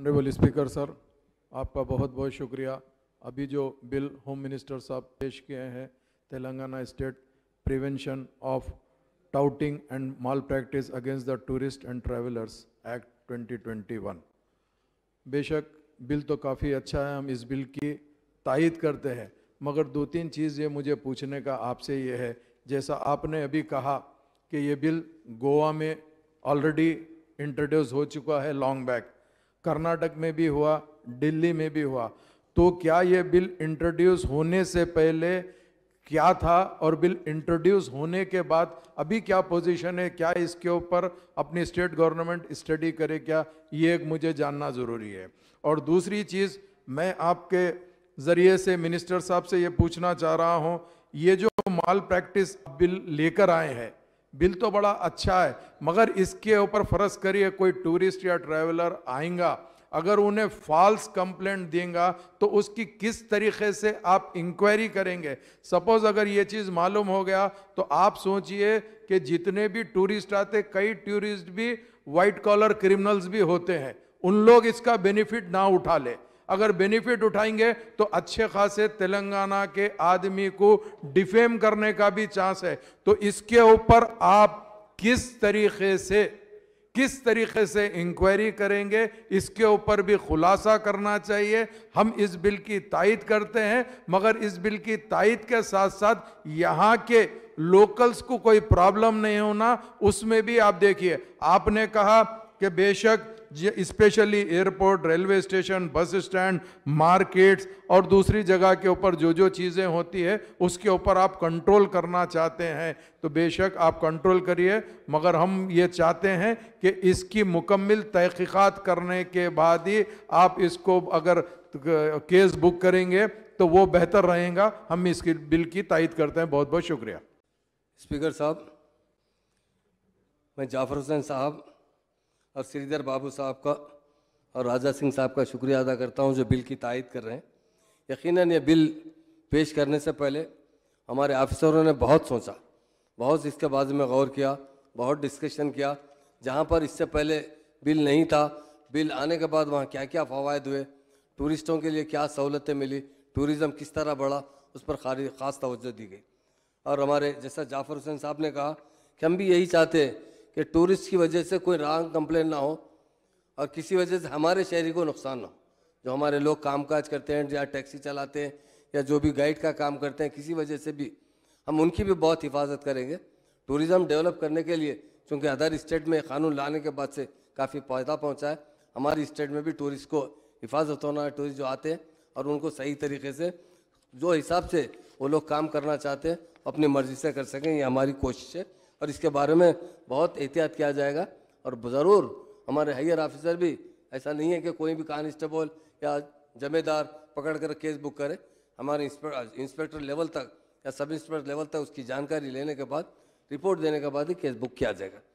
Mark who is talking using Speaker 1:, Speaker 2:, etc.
Speaker 1: honourable speaker sir आपका बहुत बहुत शुक्रिया अभी जो बिल होम मिनिस्टर साहब पेश किए हैं Telangana state prevention of touting and malpractice against the tourist and travellers act 2021 बेशक बिल तो काफ़ी अच्छा है हम इस बिल की तायद करते हैं मगर दो तीन चीज़ ये मुझे पूछने का आपसे ये है जैसा आपने अभी कहा कि ये बिल गोवा में ऑलरेडी इंट्रोड्यूस हो चुका है लॉन्ग बैक कर्नाटक में भी हुआ दिल्ली में भी हुआ तो क्या ये बिल इंट्रोड्यूस होने से पहले क्या था और बिल इंट्रोड्यूस होने के बाद अभी क्या पोजीशन है क्या इसके ऊपर अपनी स्टेट गवर्नमेंट स्टडी करे क्या ये एक मुझे जानना ज़रूरी है और दूसरी चीज़ मैं आपके ज़रिए से मिनिस्टर साहब से ये पूछना चाह रहा हूँ ये जो माल प्रैक्टिस बिल लेकर आए हैं बिल तो बड़ा अच्छा है मगर इसके ऊपर फर्ज करिए कोई टूरिस्ट या ट्रैवलर आएगा अगर उन्हें फॉल्स कंप्लेंट देगा तो उसकी किस तरीके से आप इंक्वायरी करेंगे सपोज अगर ये चीज़ मालूम हो गया तो आप सोचिए कि जितने भी टूरिस्ट आते कई टूरिस्ट भी वाइट कॉलर क्रिमिनल्स भी होते हैं उन लोग इसका बेनिफिट ना उठा ले अगर बेनिफिट उठाएंगे तो अच्छे खासे तेलंगाना के आदमी को डिफेम करने का भी चांस है तो इसके ऊपर आप किस तरीके से किस तरीके से इंक्वायरी करेंगे इसके ऊपर भी खुलासा करना चाहिए हम इस बिल की तायद करते हैं मगर इस बिल की तायद के साथ साथ यहाँ के लोकल्स को कोई प्रॉब्लम नहीं होना उसमें भी आप देखिए आपने कहा कि बेशक specially airport railway station bus stand markets और दूसरी जगह के ऊपर जो जो चीज़ें होती है उसके ऊपर आप कंट्रोल करना चाहते हैं तो बेशक आप कंट्रोल करिए मगर हम ये चाहते हैं कि इसकी मुकम्मल तहकीक़ात करने के बाद ही आप इसको अगर केस बुक करेंगे तो वो बेहतर रहेगा हम इसकी बिल की तइद करते हैं बहुत बहुत शुक्रिया स्पीकर साहब
Speaker 2: मैं जाफर हुसैन साहब और श्रीधर बाबू साहब का और राजा सिंह साहब का शुक्रिया अदा करता हूँ जो बिल की तायद कर रहे हैं यकीनन ये बिल पेश करने से पहले हमारे ऑफिसरों ने बहुत सोचा बहुत इसके बारे में गौर किया बहुत डिस्कशन किया जहाँ पर इससे पहले बिल नहीं था बिल आने के बाद वहाँ क्या क्या फ़वाद हुए टूरिस्टों के लिए क्या सहूलतें मिली टूरिज़्म किस तरह बढ़ा उस पर खास तोज्जो दी गई और हमारे जैसा जाफ़र हुसैन साहब ने कहा कि हम भी यही चाहते हैं कि टूरिस्ट की वजह से कोई रॉन्ग कंप्लेन ना हो और किसी वजह से हमारे शहरी को नुकसान ना हो जो हमारे लोग कामकाज करते हैं या टैक्सी चलाते हैं या जो भी गाइड का काम करते हैं किसी वजह से भी हम उनकी भी बहुत हिफाजत करेंगे टूरिज़्म डेवलप करने के लिए चूँकि अदर स्टेट में कानून लाने के बाद से काफ़ी फायदा पहुँचा है हमारे स्टेट में भी टूरिस्ट को हिफाजत होना है टूरिस्ट जो आते हैं और उनको सही तरीके से जो हिसाब से वो लोग काम करना चाहते हैं अपनी मर्ज़ी से कर सकें ये हमारी कोशिश है और इसके बारे में बहुत एहतियात किया जाएगा और ज़रूर हमारे हायर ऑफिसर भी ऐसा नहीं है कि कोई भी कांस्टेबल या जमेदार पकड़ कर केस बुक करे हमारे इंस्पेक्टर लेवल तक या सब इंस्पेक्टर लेवल तक उसकी जानकारी लेने के बाद रिपोर्ट देने के बाद ही केस बुक किया जाएगा